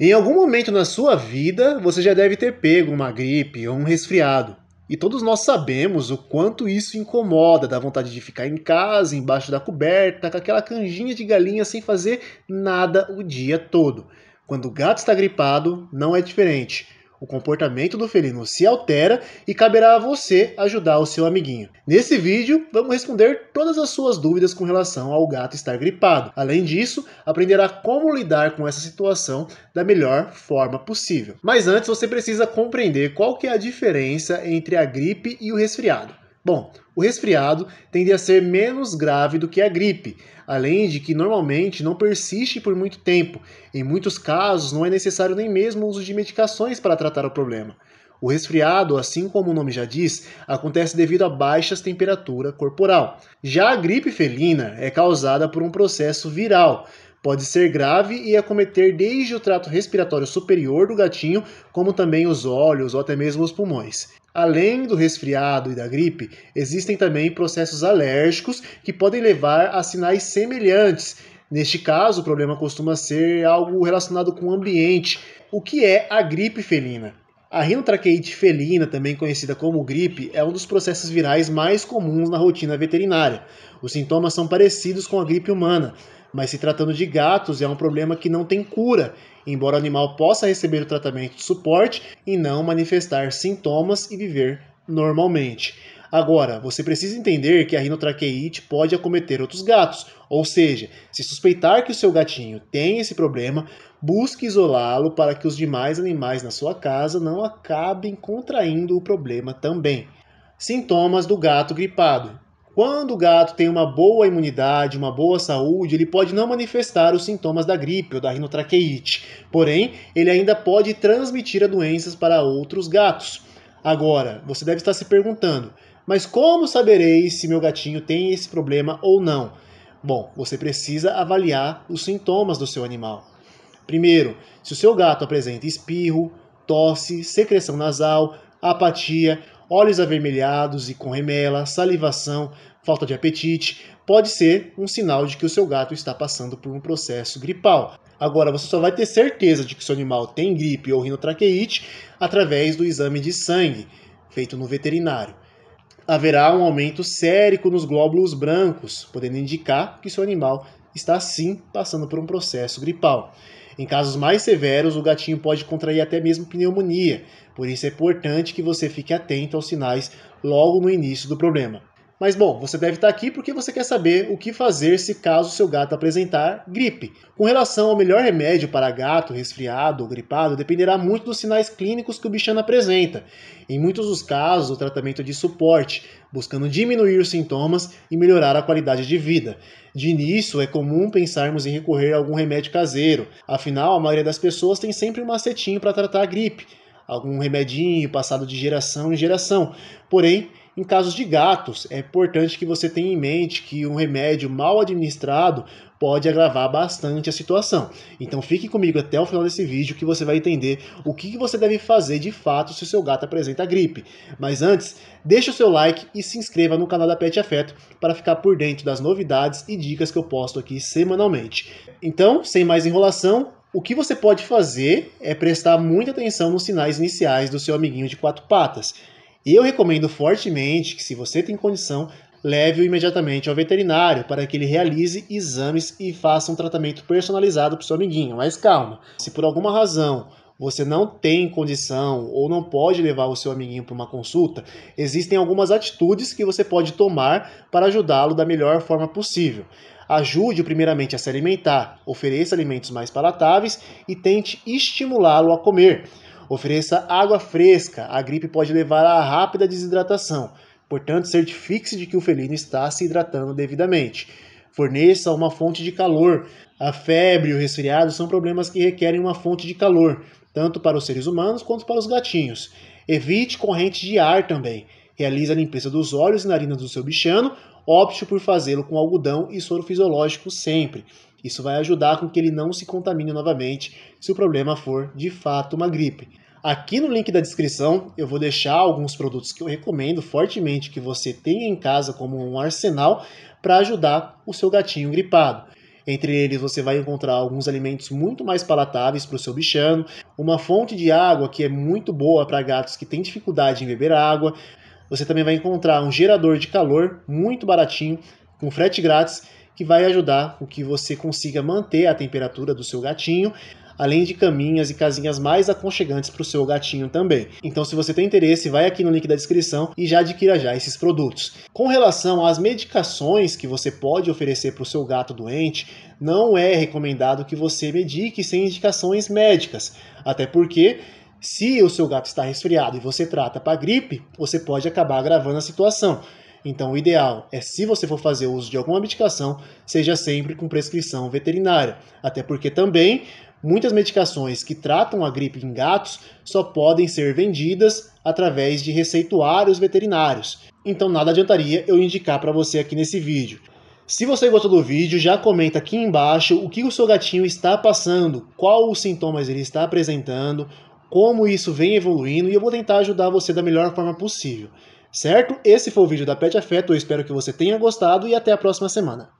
Em algum momento na sua vida, você já deve ter pego uma gripe ou um resfriado. E todos nós sabemos o quanto isso incomoda, dá vontade de ficar em casa, embaixo da coberta, com aquela canjinha de galinha sem fazer nada o dia todo. Quando o gato está gripado, não é diferente o comportamento do felino se altera e caberá a você ajudar o seu amiguinho. Nesse vídeo, vamos responder todas as suas dúvidas com relação ao gato estar gripado. Além disso, aprenderá como lidar com essa situação da melhor forma possível. Mas antes, você precisa compreender qual que é a diferença entre a gripe e o resfriado. Bom, o resfriado tende a ser menos grave do que a gripe, além de que normalmente não persiste por muito tempo. Em muitos casos, não é necessário nem mesmo o uso de medicações para tratar o problema. O resfriado, assim como o nome já diz, acontece devido a baixas temperaturas corporal. Já a gripe felina é causada por um processo viral, pode ser grave e acometer desde o trato respiratório superior do gatinho, como também os olhos ou até mesmo os pulmões. Além do resfriado e da gripe, existem também processos alérgicos que podem levar a sinais semelhantes. Neste caso, o problema costuma ser algo relacionado com o ambiente. O que é a gripe felina? A rinotraqueite felina, também conhecida como gripe, é um dos processos virais mais comuns na rotina veterinária. Os sintomas são parecidos com a gripe humana, mas se tratando de gatos, é um problema que não tem cura, embora o animal possa receber o tratamento de suporte e não manifestar sintomas e viver normalmente. Agora, você precisa entender que a rinotraqueite pode acometer outros gatos, ou seja, se suspeitar que o seu gatinho tem esse problema, busque isolá-lo para que os demais animais na sua casa não acabem contraindo o problema também. Sintomas do gato gripado. Quando o gato tem uma boa imunidade, uma boa saúde, ele pode não manifestar os sintomas da gripe ou da rinotraqueite. Porém, ele ainda pode transmitir a doenças para outros gatos. Agora, você deve estar se perguntando: mas como saberei se meu gatinho tem esse problema ou não? Bom, você precisa avaliar os sintomas do seu animal. Primeiro, se o seu gato apresenta espirro, tosse, secreção nasal, apatia, olhos avermelhados e com remela, salivação, falta de apetite, pode ser um sinal de que o seu gato está passando por um processo gripal. Agora, você só vai ter certeza de que seu animal tem gripe ou rinotraqueite através do exame de sangue feito no veterinário haverá um aumento sérico nos glóbulos brancos, podendo indicar que seu animal está sim passando por um processo gripal. Em casos mais severos, o gatinho pode contrair até mesmo pneumonia, por isso é importante que você fique atento aos sinais logo no início do problema. Mas bom, você deve estar aqui porque você quer saber o que fazer se caso seu gato apresentar gripe. Com relação ao melhor remédio para gato resfriado ou gripado, dependerá muito dos sinais clínicos que o bichano apresenta. Em muitos dos casos, o tratamento é de suporte, buscando diminuir os sintomas e melhorar a qualidade de vida. De início, é comum pensarmos em recorrer a algum remédio caseiro. Afinal, a maioria das pessoas tem sempre um macetinho para tratar a gripe algum remedinho passado de geração em geração. Porém, em casos de gatos, é importante que você tenha em mente que um remédio mal administrado pode agravar bastante a situação. Então fique comigo até o final desse vídeo que você vai entender o que você deve fazer de fato se o seu gato apresenta gripe. Mas antes, deixe o seu like e se inscreva no canal da Pet Afeto para ficar por dentro das novidades e dicas que eu posto aqui semanalmente. Então, sem mais enrolação, o que você pode fazer é prestar muita atenção nos sinais iniciais do seu amiguinho de quatro patas. Eu recomendo fortemente que, se você tem condição, leve-o imediatamente ao veterinário para que ele realize exames e faça um tratamento personalizado para o seu amiguinho. Mas calma, se por alguma razão você não tem condição ou não pode levar o seu amiguinho para uma consulta, existem algumas atitudes que você pode tomar para ajudá-lo da melhor forma possível. Ajude-o primeiramente a se alimentar, ofereça alimentos mais palatáveis e tente estimulá-lo a comer. Ofereça água fresca, a gripe pode levar a rápida desidratação. Portanto, certifique-se de que o felino está se hidratando devidamente. Forneça uma fonte de calor. A febre e o resfriado são problemas que requerem uma fonte de calor tanto para os seres humanos quanto para os gatinhos. Evite correntes de ar também. Realize a limpeza dos olhos e narinas do seu bichano. Opte por fazê-lo com algodão e soro fisiológico sempre. Isso vai ajudar com que ele não se contamine novamente se o problema for de fato uma gripe. Aqui no link da descrição eu vou deixar alguns produtos que eu recomendo fortemente que você tenha em casa como um arsenal para ajudar o seu gatinho gripado. Entre eles, você vai encontrar alguns alimentos muito mais palatáveis para o seu bichano, uma fonte de água que é muito boa para gatos que têm dificuldade em beber água. Você também vai encontrar um gerador de calor muito baratinho, com frete grátis que vai ajudar o que você consiga manter a temperatura do seu gatinho, além de caminhas e casinhas mais aconchegantes para o seu gatinho também. Então, se você tem interesse, vai aqui no link da descrição e já adquira já esses produtos. Com relação às medicações que você pode oferecer para o seu gato doente, não é recomendado que você medique sem indicações médicas, até porque se o seu gato está resfriado e você trata para gripe, você pode acabar agravando a situação. Então, o ideal é, se você for fazer uso de alguma medicação, seja sempre com prescrição veterinária. Até porque também muitas medicações que tratam a gripe em gatos só podem ser vendidas através de receituários veterinários. Então, nada adiantaria eu indicar para você aqui nesse vídeo. Se você gostou do vídeo, já comenta aqui embaixo o que o seu gatinho está passando, qual os sintomas ele está apresentando, como isso vem evoluindo e eu vou tentar ajudar você da melhor forma possível certo? Esse foi o vídeo da Pet Afeto, eu espero que você tenha gostado e até a próxima semana.